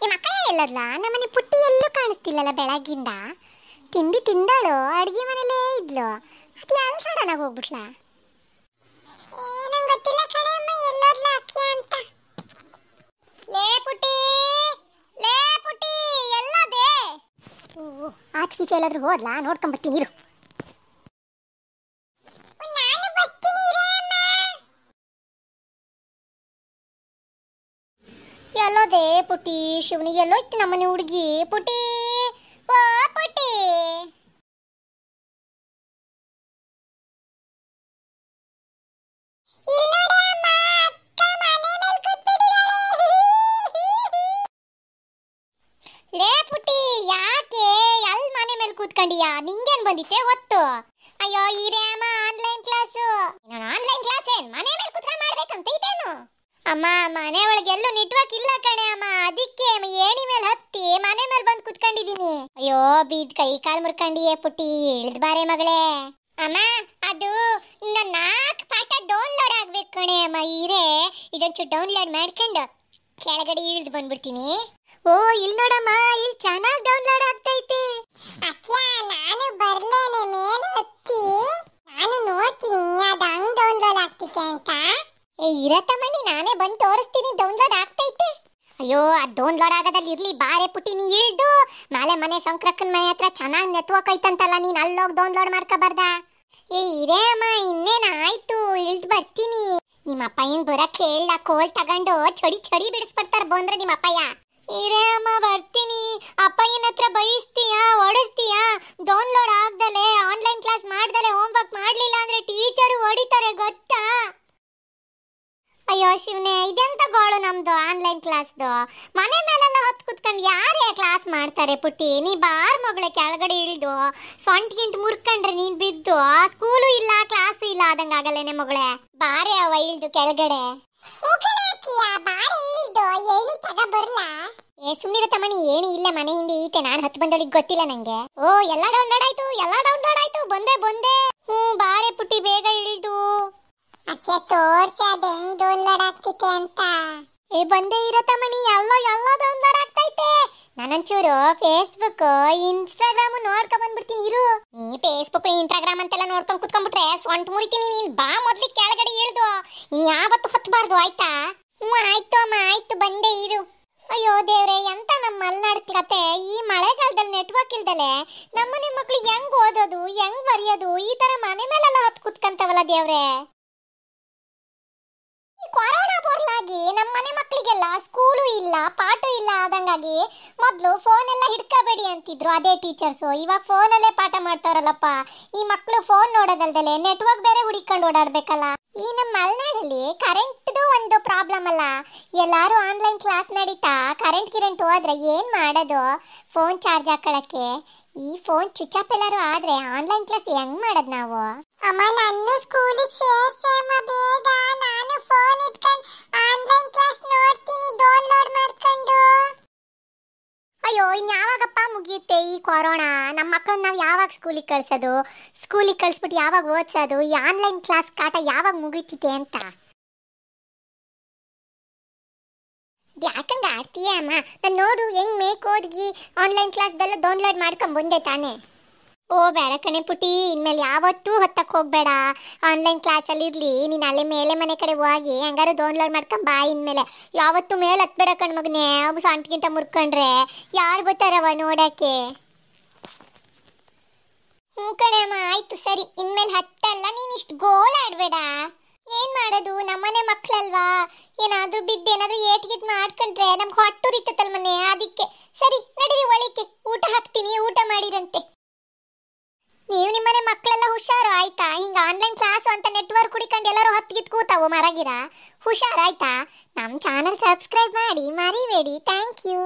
ನಿಮ್ಮ ಅಕ್ಕ ಎಲ್ಲದ್ಲ ನಮ್ಮನೆ ಪುಟ್ಟಿ ಎಲ್ಲೂ ಕಾಣಿಸ್ತಿಲ್ಲಲ್ಲ ಬೆಳಗಿಂದ ತಿಂಡಿ ತಿಂದಾಳು ಅಡುಗೆ ಮನೆಯಲ್ಲೇ ಇದ್ಲು ಅದು ಯಾರು ಸಡನ್ನಾಗಿ ಹೋಗ್ಬಿಟ್ಲ ಗೊತ್ತಿಲ್ಲ ಎಲ್ಲಾದ್ರೂ ಹೋದ್ಲಾ ನೋಡ್ಕೊಂಬರ್ತೀನಿ ಇರು ಅದೇ ಪುಟಿ ಶಿವನಿಗೆ ಎಲ್ಲೋಯ್ತು ನಮ್ಮನೆ ಹುಡುಗಿ ಪುಟಿ ಓ ಪುಟಿ ಲೇ ಪುಟಿ ಯಾಕೆ ಎಲ್ ಮನೆ ಮೇಲೆ ಕೂತ್ಕೊಂಡಿಯಾ ನಿಂಗೇನ್ ಬಂದಿತ್ತೆ ಹೊತ್ತು ಅಯ್ಯೋ ಅಮ್ಮ ಆನ್ಲೈನ್ ಕ್ಲಾಸು ನಾನು ಆನ್ಲೈನ್ ಕ್ಲಾಸ್ ಏನ್ ಮನೆ ಮೇಲೆ ಕೂತ್ಕೊಂಡು ಮಾಡ್ಬೇಕಂತ ಇದೇನು ಅಮ್ಮ ಮನೆ ಎಲ್ಲೂ ನೆಟ್ವರ್ಕ್ ಇಲ್ಲ ಕಣೆ ಅಮ್ಮ ಅದಕ್ಕೆ ಏಣಿ ಮೇಲೆ ಹತ್ತಿ ಮನೆ ಮೇಲೆ ಬಂದು ಕುತ್ಕೊಂಡಿದೀನಿ ಅಯ್ಯೋ ಬೀದ್ ಕೈ ಕಾಲು ಮುರ್ಕೊಂಡಿಯೇ ಪುಟ್ಟಿ ಇಳಿದ ಬಾರೆ ಮಗಳೇ ಅಮ್ಮ ಅದು ಇನ್ನ ನಾಲ್ಕು ಪಾಠ ಡೌನ್ಲೋಡ್ ಆಗ್ಬೇಕು ಕಣೆ ಅಮ್ಮ ಇರೇ ಇದೊಂಚೂರು ಡೌನ್ಲೋಡ್ ಮಾಡ್ಕೊಂಡು ಕೆಳಗಡೆ ಇಳಿದು ಬಂದ್ಬಿಡ್ತೀನಿ ಓ ಇಲ್ಲಿ ನೋಡಮ್ಮ ಇಲ್ಲಿ ಚೆನ್ನಾಗಿ ಡೌನ್ಲೋಡ್ ಆಗ್ತೈತೆ ನಾನು ಬರ್ಲೇನೆ ಮೇಲೆ ಹತ್ತಿ ನಾನು ನೋಡ್ತೀನಿ ಅದು ಹಂಗ್ ಡೌನ್ಲೋಡ್ ಅಂತ ಇರತ್ತಮ್ಮ ನಾನೇ ಬಂದು ತೋರಿಸ್ತೀನಿ ಡೌನ್ಲೋಡ್ ಆಗ್ತೈತೆ ಅಯ್ಯೋ ಆ ಡೌನ್ಲೋಡ್ ಆಗೋದಲ್ಲಿ ಇರ್ಲಿ ಬಾರೆ ಪುಟ್ಟಿ ನೀ ಇಳ್ದು ನಾಳೆ ಮನೆ ಸಂಕ್ರಕನ್ ಮನೆ ಹತ್ರ ಚೆನ್ನಾಗಿ ನೆಟ್ವರ್ಕ್ ಐತಂತಲ್ಲ ನೀನ್ ಅಲ್ಲೋಗಿ ಡೌನ್ಲೋಡ್ ಮಾಡ್ಕೋಬಾರ್ದ ಏ ಇರೇ ಅಮ್ಮ ಇನ್ನೇನು ಆಯ್ತು ಇಳ್ದು ಬರ್ತೀನಿ ನಿಮ್ಮ ಅಪ್ಪ ಏನು ಬರಕ್ಕೆ ಕೋಲ್ ತಗೊಂಡು ಚಡಿ ಚಡಿ ಬಿಡಿಸ್ಬಿಡ್ತಾರ ಬಂದ್ರೆ ನಿಮ್ಮ ಅಪ್ಪಯ್ಯ ಇರೇ ಅಮ್ಮ ಬರ್ತೀನಿ ಅಪ್ಪಯ್ಯನ ಹತ್ರ ಬಯಸ್ತೀಯಾ ಒಡ ಶಿವನೆ ಇದೆಂತ ಗೋಳು ನಮ್ದು ಆನ್ಲೈನ್ ಕ್ಲಾಸ್ದು ಮನೆ ಮೇಲೆಲ್ಲ ಹೊತ್ತು ಕುತ್ಕೊಂಡು ಯಾರೇ ಕ್ಲಾಸ್ ಮಾಡ್ತಾರೆ ಪುಟ್ಟಿ ನೀ ಬಾರ್ ಮಗಳ ಕೆಳಗಡೆ ಇಳಿದು ಸೊಂಟ್ಗಿಂಟ್ ಮುರ್ಕಂಡ್ರೆ ನೀನ್ ಬಿದ್ದು ಸ್ಕೂಲು ಇಲ್ಲ ಕ್ಲಾಸು ಇಲ್ಲ ಆದಂಗೆ ಮಗಳೇ ಬಾರೆ ಅವ ಇಳಿದು ಕೆಳಗಡೆ ಏ ಸುಮ್ಮನೆ ತಮ್ಮನಿ ಏಣಿ ಇಲ್ಲ ಮನೆ ಹಿಂದೆ ಈತೆ ನಾನು ಹತ್ತು ಬಂದೋಳಿಗೆ ಗೊತ್ತಿಲ್ಲ ನಂಗೆ ಓ ಎಲ್ಲ ಡೌನ್ಲೋಡ್ ಆಯ್ತು ಎಲ್ಲ ಡೌನ್ಲೋಡ್ ಆಯ್ತು ಬಂದೆ ಬಂದೆ ಹ್ಞೂ ಬಾರೆ ಪುಟ್ಟಿ ಬೇ ಆಚೆ ತೋರ್ಸಿ ಅದ್ ಆಗ್ತೈತೆ ಅಂತ ಏ ಬಂದೇ ಇರತ್ತ ಮನಿ ಎಲ್ಲೋ ಎಲ್ಲೋ ಡೌನ್ಲೋಡ್ ಆಗ್ತೈತೆ ನಾನೊಂಚೂರು ಫೇಸ್ಬುಕ್ ಇನ್ಸ್ಟಾಗ್ರಾಮ್ ನೋಡ್ಕೊಂಡ್ ಬಂದ್ಬಿಡ್ತೀನಿ ಇರು ನೀ ಫೇಸ್ಬುಕ್ ಇನ್ಸ್ಟಾಗ್ರಾಮ್ ಅಂತೆಲ್ಲ ನೋಡ್ಕೊಂಡ್ ಕುತ್ಕೊಂಡ್ಬಿಟ್ರೆ ಸ್ವಂಟ್ ಮುರಿತೀನಿ ನೀನ್ ಬಾ ಮೊದ್ಲಿ ಕೆಳಗಡೆ ಇಳ್ದು ಇನ್ ಯಾವತ್ತು ಹತ್ಬಾರ್ದು ಆಯ್ತಾ ಹ್ಞೂ ಆಯ್ತು ಅಮ್ಮ ಆಯ್ತು ಬಂದೇ ಇರು ಅಯ್ಯೋ ದೇವ್ರೆ ಎಂತ ನಮ್ಮ ಮಲ್ನಾಡ್ ಕತೆ ಈ ಮಳೆಗಾಲದಲ್ಲಿ ನೆಟ್ವರ್ಕ್ ಇಲ್ದಲೆ ನಮ್ಮನೆ ಮಕ್ಕಳು ಹೆಂಗ್ ಓದೋದು ಹೆಂಗ್ ಬರೆಯೋದು ಈ ತರ ಮನೆ ಮೇಲೆಲ್ಲ ಹತ್ ಕುತ್ಕಂತವಲ್ಲ ದೇವ್ರೆ ಕೊರೋನಾ ಬರ್ಲಾಗಿ ನಮ್ಮ ಮನೆ ಮಕ್ಕಳಿಗೆಲ್ಲ ಸ್ಕೂಲು ಇಲ್ಲ ಪಾಠ ಇಲ್ಲ ಆದಂಗಾಗಿ ಮೊದಲು ಫೋನ್ ಎಲ್ಲ ಹಿಡ್ಕೋಬೇಡಿ ಅಂತಿದ್ರು ಅದೇ ಟೀಚರ್ಸು ಇವಾಗ ಫೋನಲ್ಲೇ ಪಾಠ ಮಾಡ್ತಾರಲ್ಲಪ್ಪ ಈ ಮಕ್ಕಳು ಫೋನ್ ನೋಡೋದಲ್ದಲೆ ನೆಟ್ವರ್ಕ್ ಬೇರೆ ಹುಡಿಕೊಂಡು ಓಡಾಡ್ಬೇಕಲ್ಲ ಈ ನಮ್ಮ ಮಲೆನಾಡಲ್ಲಿ ಕರೆಂಟ್ದು ಒಂದು ಪ್ರಾಬ್ಲಮ್ ಅಲ್ಲ ಎಲ್ಲರೂ ಆನ್ಲೈನ್ ಕ್ಲಾಸ್ ನಡೀತಾ ಕರೆಂಟ್ ಕಿರೆಂಟ್ ಹೋದ್ರೆ ಏನು ಮಾಡೋದು ಫೋನ್ ಚಾರ್ಜ್ ಹಾಕೊಳ್ಳೋಕ್ಕೆ ಈ ಫೋನ್ ಸ್ವಿಚ್ ಎಲ್ಲರೂ ಆದರೆ ಆನ್ಲೈನ್ ಕ್ಲಾಸ್ ಹೆಂಗ್ ಮಾಡೋದು ನಾವು ಅಮ್ಮ ನಾನು ಯಾವಾಗಪ್ಪ ಮುಗಿಯುತ್ತೆ ಈ ಕೊರೋನಾ ನಮ್ಮ ಮಕ್ಕಳನ್ನ ನಾವು ಯಾವಾಗ ಸ್ಕೂಲಿಗೆ ಕಳ್ಸೋದು ಸ್ಕೂಲಿಗೆ ಕಳಿಸ್ಬಿಟ್ಟು ಯಾವಾಗ ಓದಿಸೋದು ಈ ಆನ್ಲೈನ್ ಕ್ಲಾಸ್ ಕಾಟ ಯಾವಾಗ ಮುಗೀತಿದೆ ಅಂತ ಯಾಕಂದ್ರೆ ಆಡ್ತೀಯ ಅಮ್ಮ ನಾನು ನೋಡು ಹೆಂಗೆ ಮೇಕೋದ್ಗಿ ಆನ್ಲೈನ್ ಕ್ಲಾಸ್ದೆಲ್ಲ ಡೌನ್ಲೋಡ್ ಮಾಡ್ಕೊಂಡು ಬಂದೆ ತಾನೇ ಓ ಬೇಡ ಕಣೆ ಪುಟಿ ಇನ್ಮೇಲೆ ಯಾವತ್ತೂ ಹೊತ್ತಕ್ಕೆ ಹೋಗಬೇಡ ಆನ್ಲೈನ್ ಕ್ಲಾಸಲ್ಲಿ ಇರಲಿ ನೀನು ಅಲ್ಲೇ ಮೇಲೆ ಮನೆ ಕಡೆ ಹೋಗಿ ಹಂಗಾರು ಡೌನ್ಲೋಡ್ ಮಾಡ್ಕೊಂಡು ಬಾ ಇನ್ಮೇಲೆ ಯಾವತ್ತೂ ಮೇಲೆ ಹತ್ಬೇಡ ಮಗನೇ ಒಬ್ಬ ಸೊಂಟಗಿಂತ ಮುರ್ಕೊಂಡ್ರೆ ಯಾರು ಬರ್ತಾರವ ನೋಡೋಕ್ಕೆ ಹ್ಞೂ ಕಣೆ ಅಮ್ಮ ಆಯಿತು ಸರಿ ಇನ್ಮೇಲೆ ಹತ್ತಲ್ಲ ನೀನು ಇಷ್ಟು ಗೋಳಾಡಬೇಡ ಏನು ಮಾಡೋದು ನಮ್ಮನೆ ಮಕ್ಕಳಲ್ವಾ ಏನಾದರೂ ಬಿದ್ದು ಏನಾದರೂ ಏಟ್ಗಿಟ್ ಮಾಡ್ಕೊಂಡ್ರೆ ನಮ್ಗೆ ಹೊಟ್ಟೆ ಮನೆ ಅದಕ್ಕೆ ಸರಿ ನಡೀರಿ ಒಳಿಕೆ ಊಟ ಹಾಕ್ತೀನಿ ಊಟ ಮಾಡಿರಂತೆ ನೀವು ನಿಮ್ಮನೆ ಮಕ್ಕಳೆಲ್ಲ ಹುಷಾರು ಆಯ್ತಾ ಹಿಂಗೆ ಆನ್ಲೈನ್ ಕ್ಲಾಸು ಅಂತ ನೆಟ್ವರ್ಕ್ ಕುಡಿಕೊಂಡು ಎಲ್ಲರೂ ಗಿತ್ ಕೂತಾವು ಮರಗಿರ ಹುಷಾರಾಯ್ತಾ ನಮ್ಮ ಚಾನಲ್ ಸಬ್ಸ್ಕ್ರೈಬ್ ಮಾಡಿ ಮರಿಬೇಡಿ ಥ್ಯಾಂಕ್ ಯು